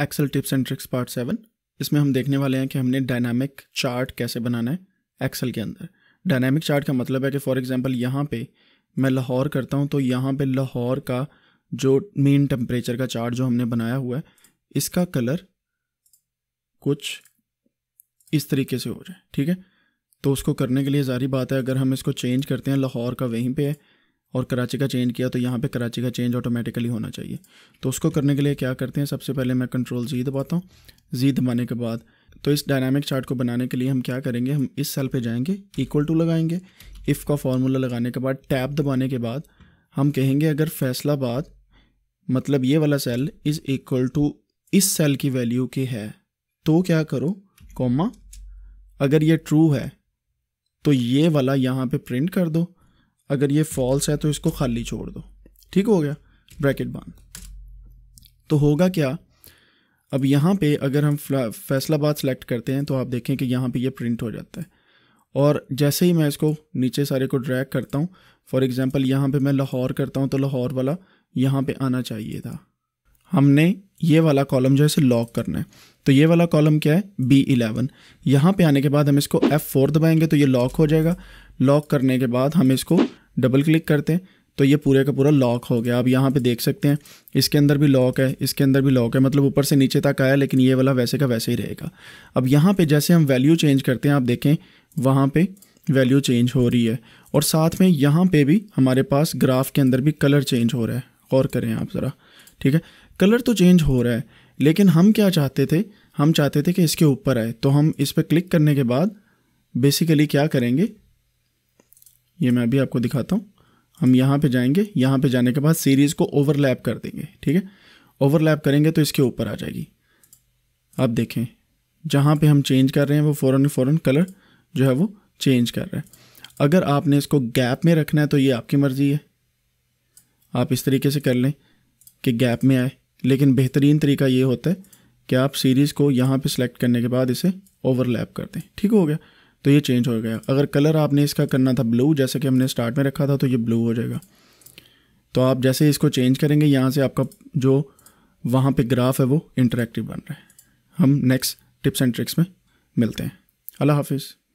Excel tips and tricks part seven इसमें हम देखने वाले हैं कि हमने डायनामिक चार्ट कैसे बनाना है एक्सेल के अंदर डायनामिक चार्ट का मतलब है कि फॉर एग्जांपल यहाँ पे मैं लाहौर करता हूँ तो यहाँ पे लाहौर का जो मेन टेम्परेचर का चार्ट जो हमने बनाया हुआ है इसका कलर कुछ इस तरीके से हो जाए ठीक है तो उसको करने के लिए जारी बात है अगर हम इसको चेंज करते हैं लाहौर का वहीं पर है और कराची का चेंज किया तो यहाँ पे कराची का चेंज ऑटोमेटिकली होना चाहिए तो उसको करने के लिए क्या करते हैं सबसे पहले मैं कंट्रोल जी दबाता हूँ जी दबाने के बाद तो इस डायनामिक चार्ट को बनाने के लिए हम क्या करेंगे हम इस सेल पे जाएंगे इक्वल टू लगाएंगे इफ़ का फार्मूला लगाने के बाद टैब दबाने के बाद हम कहेंगे अगर फैसलाबाद मतलब ये वाला सेल इज़ इक्वल टू इस सेल की वैल्यू की है तो क्या करो कॉमा अगर ये ट्रू है तो ये वाला यहाँ पे प्रिंट कर दो अगर ये फॉल्स है तो इसको खाली छोड़ दो ठीक हो गया ब्रैकेट बंद तो होगा क्या अब यहाँ पे अगर हम फैसलाबाद सेलेक्ट करते हैं तो आप देखें कि यहाँ पे ये प्रिंट हो जाता है और जैसे ही मैं इसको नीचे सारे को ड्रैग करता हूँ फॉर एग्ज़ाम्पल यहाँ पे मैं लाहौर करता हूँ तो लाहौर वाला यहाँ पे आना चाहिए था हमने ये वाला कॉलम जो है इसे लॉक करना है तो ये वाला कॉलम क्या है बी इलेवन यहाँ पर आने के बाद हम इसको एफ़ फोर दबाएँगे तो ये लॉक हो जाएगा लॉक करने के बाद हम इसको डबल क्लिक करते हैं तो ये पूरे का पूरा लॉक हो गया आप यहाँ पे देख सकते हैं इसके अंदर भी लॉक है इसके अंदर भी लॉक है मतलब ऊपर से नीचे तक आया लेकिन ये वाला वैसे का वैसे ही रहेगा अब यहाँ पे जैसे हम वैल्यू चेंज करते हैं आप देखें वहाँ पे वैल्यू चेंज हो रही है और साथ में यहाँ पे भी हमारे पास ग्राफ के अंदर भी कलर चेंज हो रहा है गौर करें आप ज़रा ठीक है कलर तो चेंज हो रहा है लेकिन हम क्या चाहते थे हम चाहते थे कि इसके ऊपर आए तो हम इस पर क्लिक करने के बाद बेसिकली क्या करेंगे ये मैं अभी आपको दिखाता हूँ हम यहाँ पे जाएंगे यहाँ पे जाने के बाद सीरीज़ को ओवरलैप कर देंगे ठीक है ओवरलैप करेंगे तो इसके ऊपर आ जाएगी अब देखें जहाँ पे हम चेंज कर रहे हैं वो फ़ौरन फ़ौरन कलर जो है वो चेंज कर रहा है अगर आपने इसको गैप में रखना है तो ये आपकी मर्ज़ी है आप इस तरीके से कर लें कि गैप में आए लेकिन बेहतरीन तरीका ये होता है कि आप सीरीज़ को यहाँ पर सेलेक्ट करने के बाद इसे ओवरलैप कर दें ठीक हो गया तो ये चेंज हो गया अगर कलर आपने इसका करना था ब्लू जैसे कि हमने स्टार्ट में रखा था तो ये ब्लू हो जाएगा तो आप जैसे इसको चेंज करेंगे यहाँ से आपका जो वहाँ पे ग्राफ है वो इंटरेक्टिव बन रहा है हम नेक्स्ट टिप्स एंड ट्रिक्स में मिलते हैं अल्लाह हाफिज़